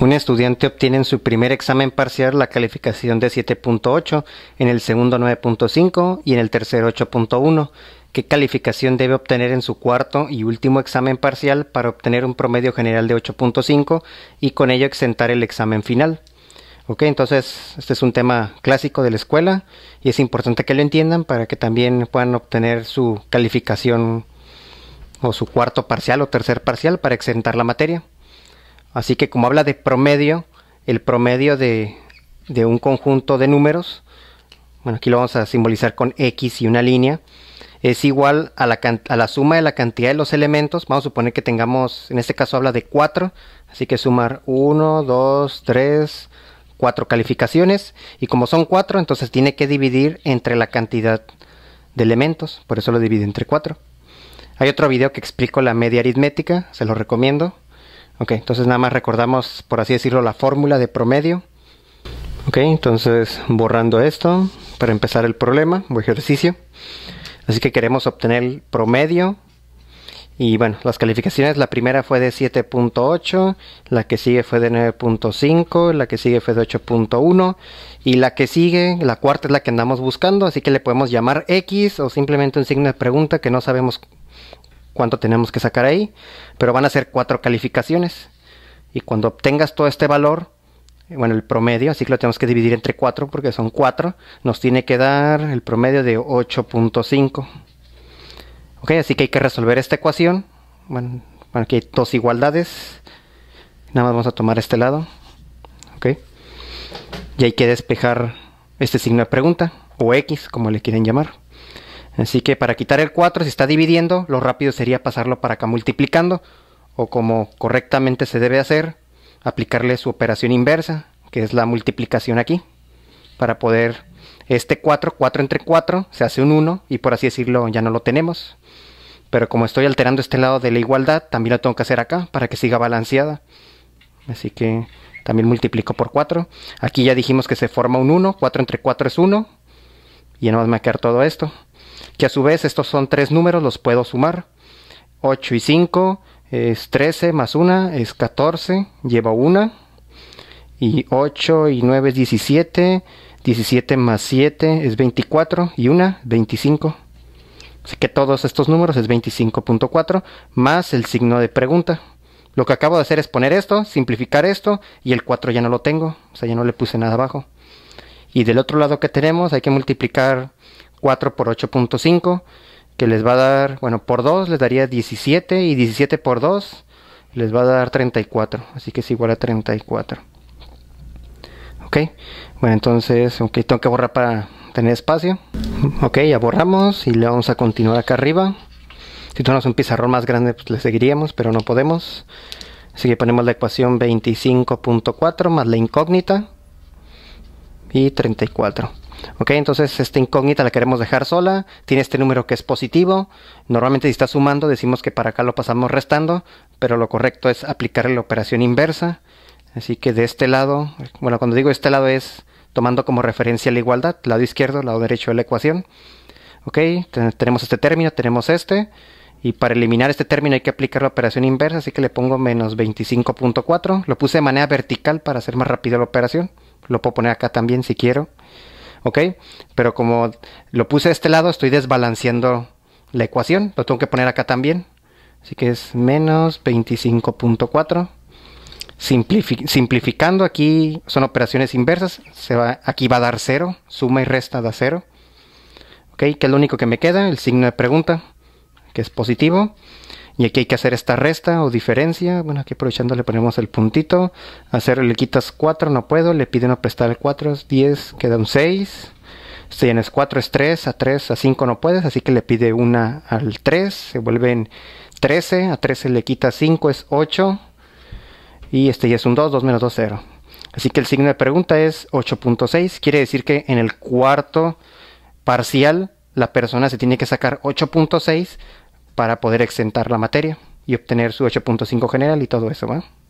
Un estudiante obtiene en su primer examen parcial la calificación de 7.8, en el segundo 9.5 y en el tercero 8.1. ¿Qué calificación debe obtener en su cuarto y último examen parcial para obtener un promedio general de 8.5 y con ello exentar el examen final? Ok, entonces este es un tema clásico de la escuela y es importante que lo entiendan para que también puedan obtener su calificación o su cuarto parcial o tercer parcial para exentar la materia. Así que como habla de promedio, el promedio de, un conjunto de números, bueno, aquí lo vamos a simbolizar con X y una línea, es igual a la, a la, suma de la cantidad de los elementos. Vamos a suponer que tengamos, en este caso habla de 4, así que sumar 1, 2, 3, 4 calificaciones. Y como son 4, entonces tiene que dividir entre la cantidad de elementos, por eso lo divide entre 4. Hay otro video que explico la media aritmética, se lo recomiendo. Ok, entonces nada más recordamos, por así decirlo, la fórmula de promedio. Ok, entonces borrando esto para empezar el problema o ejercicio. Así que queremos obtener el promedio. Y bueno, las calificaciones, la primera fue de 7.8, la que sigue fue de 9.5, la que sigue fue de 8.1 y la que sigue, la cuarta es la que andamos buscando, así que le podemos llamar X o simplemente un signo de pregunta que no sabemos cuánto tenemos que sacar ahí, pero van a ser cuatro calificaciones. Y cuando obtengas todo este valor, bueno, el promedio, así que lo tenemos que dividir entre cuatro porque son cuatro, nos tiene que dar el promedio de 8.5. Ok, así que hay que resolver esta ecuación. Bueno, aquí hay dos igualdades. Nada más vamos a tomar este lado. Ok. Y hay que despejar este signo de pregunta, o X, como le quieren llamar. Así que para quitar el 4, si está dividiendo, lo rápido sería pasarlo para acá multiplicando, o como correctamente se debe hacer, aplicarle su operación inversa, que es la multiplicación aquí, para poder este 4, 4 entre 4, se hace un 1 y por así decirlo ya no lo tenemos. Pero como estoy alterando este lado de la igualdad, también lo tengo que hacer acá para que siga balanceada. Así que también multiplico por 4. Aquí ya dijimos que se forma un 1, 4 entre 4 es 1. Y ya no va a quedar todo esto que a su vez estos son tres números, los puedo sumar. 8 y 5 es 13 más 1 es 14, lleva 1. Y 8 y 9 es 17, 17 más 7 es 24 y 1, 25. Así que todos estos números es 25.4 más el signo de pregunta. Lo que acabo de hacer es poner esto, simplificar esto y el 4 ya no lo tengo, o sea, ya no le puse nada abajo. Y del otro lado que tenemos hay que multiplicar 4 por 8.5, que les va a dar, bueno, por 2 les daría 17 y 17 por 2 les va a dar 34, así que es igual a 34. Ok, bueno, entonces, ok, tengo que borrar para tener espacio. Ok, ya borramos y le vamos a continuar acá arriba. Si tuviéramos un pizarrón más grande, pues le seguiríamos, pero no podemos. Así que ponemos la ecuación 25.4 más la incógnita y 34. Ok, entonces esta incógnita la queremos dejar sola, tiene este número que es positivo, normalmente si está sumando decimos que para acá lo pasamos restando, pero lo correcto es aplicarle la operación inversa, así que de este lado, bueno cuando digo este lado es tomando como referencia la igualdad, lado izquierdo, lado derecho de la ecuación, ok, tenemos este término, tenemos este, y para eliminar este término hay que aplicar la operación inversa, así que le pongo menos 25.4, lo puse de manera vertical para hacer más rápida la operación, lo puedo poner acá también si quiero, ¿ok? Pero como lo puse a este lado, estoy desbalanceando la ecuación. Lo tengo que poner acá también. Así que es menos 25.4. simplificando aquí son operaciones inversas. Se aquí va a dar 0. Suma y resta da 0. ¿Ok? Que es lo único que me queda. El signo de pregunta, que es positivo y aquí hay que hacer esta resta o diferencia. Bueno, aquí aprovechando le ponemos el puntito. Hacer, le quitas 4, no puedo. Le pide no prestar al 4, es 10, queda un 6. Si ya 4 es 3, a 3, a 5 no puedes, así que le pide una al 3. Se vuelven 13, a 13 le quita 5, es 8. Y este ya es un 2, 2 menos 2, 0. Así que el signo de pregunta es 8.6. Quiere decir que en el cuarto parcial la persona se tiene que sacar 8.6 para poder exentar la materia y obtener su 8.5 general y todo eso, ¿va?